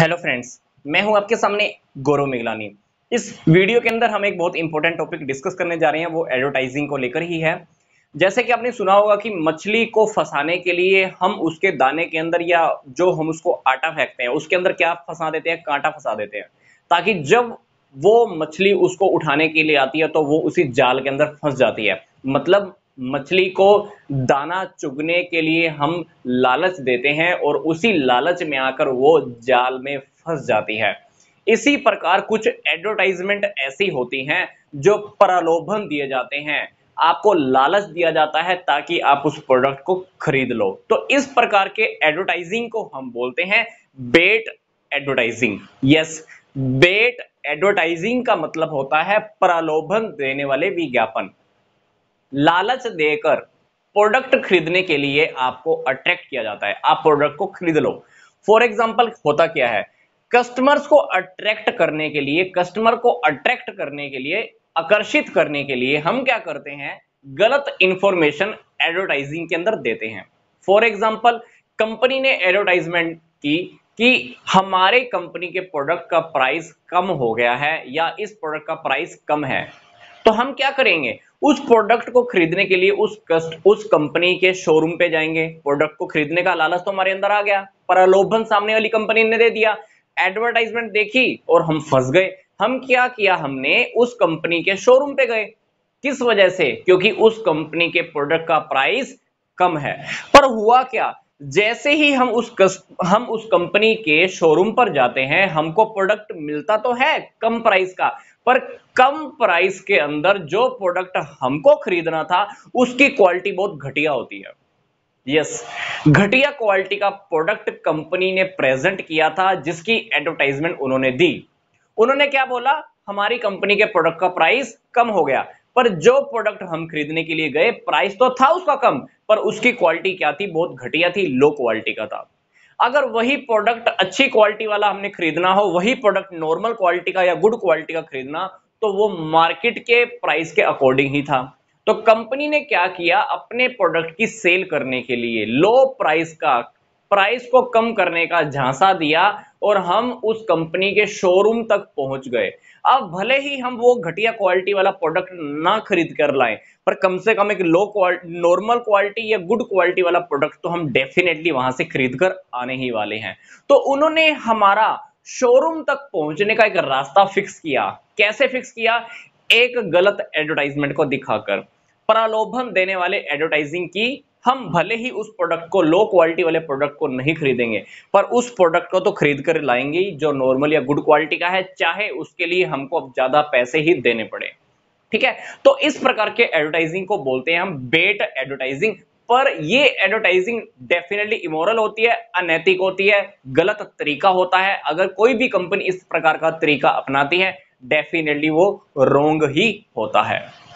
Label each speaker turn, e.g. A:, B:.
A: hello friends मैं हूं आपके सामने गौरव मिगलानी इस वीडियो के अंदर हम एक बहुत इंपॉर्टेंट टॉपिक डिस्कस करने जा रहे हैं वो एडवर्टाइजिंग को लेकर ही है जैसे कि आपने सुना होगा कि मछली को फंसाने के लिए हम उसके दाने के अंदर या जो हम उसको आटा फेंकते हैं उसके अंदर क्या फंसा देते हैं कांटा फंसा देते हैं ताकि जब वो मछली उसको उठाने के लिए आती है तो वो उसी जाल के अंदर फंस जाती है मतलब मछली को दाना चुगने के लिए हम लालच देते हैं और उसी लालच में आकर वो जाल में फंस जाती है इसी प्रकार कुछ एडवर्टाइजमेंट ऐसी होती हैं जो प्रलोभन दिए जाते हैं आपको लालच दिया जाता है ताकि आप उस प्रोडक्ट को खरीद लो तो इस प्रकार के एडवर्टाइजिंग को हम बोलते हैं bait advertising yes bait advertising का मतलब होता है प्रलोभन देने वाले विज्ञापन लालच देकर प्रोडक्ट खरीदने के लिए आपको अट्रैक्ट किया जाता है आप प्रोडक्ट को खरीद लो फॉर एग्जाम्पल होता क्या है कस्टमर्स को अट्रैक्ट करने के लिए कस्टमर को अट्रैक्ट करने के लिए आकर्षित करने के लिए हम क्या करते हैं गलत इंफॉर्मेशन एडवर्टाइजिंग के अंदर देते हैं फॉर एग्जाम्पल कंपनी ने एडवर्टाइजमेंट की कि हमारे कंपनी के प्रोडक्ट का प्राइस कम हो गया है या इस प्रोडक्ट का प्राइस कम है तो हम क्या करेंगे उस प्रोडक्ट को खरीदने के लिए उस कस्ट उस कंपनी के शोरूम पे जाएंगे प्रोडक्ट को खरीदने का लालच तो हमारे अंदर आ गया प्रलोभन सामने वाली कंपनी ने दे दिया एडवर्टाइजमेंट देखी और हम फंस गए हम क्या किया हमने उस कंपनी के शोरूम पे गए किस वजह से क्योंकि उस कंपनी के प्रोडक्ट का प्राइस कम है पर हुआ क्या जैसे ही हम उस कस, हम उस कंपनी के शोरूम पर जाते हैं हमको प्रोडक्ट मिलता तो है कम प्राइस का पर कम प्राइस के अंदर जो प्रोडक्ट हमको खरीदना था उसकी क्वालिटी बहुत घटिया होती है यस yes, घटिया क्वालिटी का प्रोडक्ट कंपनी ने प्रेजेंट किया था जिसकी एडवर्टाइजमेंट उन्होंने दी उन्होंने क्या बोला हमारी कंपनी के प्रोडक्ट का प्राइस कम हो गया पर जो प्रोडक्ट हम खरीदने के लिए गए प्राइस तो था उसका कम पर उसकी क्वालिटी क्या थी बहुत घटिया थी लो क्वालिटी का था अगर वही प्रोडक्ट अच्छी क्वालिटी वाला हमने खरीदना हो वही प्रोडक्ट नॉर्मल क्वालिटी का या गुड क्वालिटी का खरीदना तो वो मार्केट के प्राइस के अकॉर्डिंग ही था तो कंपनी ने क्या किया अपने प्रोडक्ट की सेल करने के लिए लो प्राइस का प्राइस को कम करने का झांसा दिया और हम उस कंपनी के शोरूम तक पहुंच गए अब भले ही हम वो घटिया क्वालिटी वाला प्रोडक्ट ना खरीद कर लाए पर कम से कम एक लो क्वालिटी नॉर्मल क्वालिटी या गुड क्वालिटी वाला प्रोडक्ट तो हम डेफिनेटली वहां से खरीद कर आने ही वाले हैं तो उन्होंने हमारा शोरूम तक पहुंचने का एक रास्ता फिक्स किया कैसे फिक्स किया एक गलत एडवर्टाइजमेंट को दिखाकर प्रलोभन देने वाले एडवर्टाइजिंग की हम भले ही उस प्रोडक्ट को लो क्वालिटी वाले प्रोडक्ट को नहीं खरीदेंगे पर उस प्रोडक्ट को तो खरीद कर लाएंगे जो नॉर्मल या गुड क्वालिटी का है चाहे उसके लिए हमको अब ज्यादा पैसे ही देने पड़े ठीक है तो इस प्रकार के एडवर्टाइजिंग को बोलते हैं हम बेट एडवर्टाइजिंग पर ये एडवर्टाइजिंग डेफिनेटली इमोरल होती है अनैतिक होती है गलत तरीका होता है अगर कोई भी कंपनी इस प्रकार का तरीका अपनाती है डेफिनेटली वो रोंग ही होता है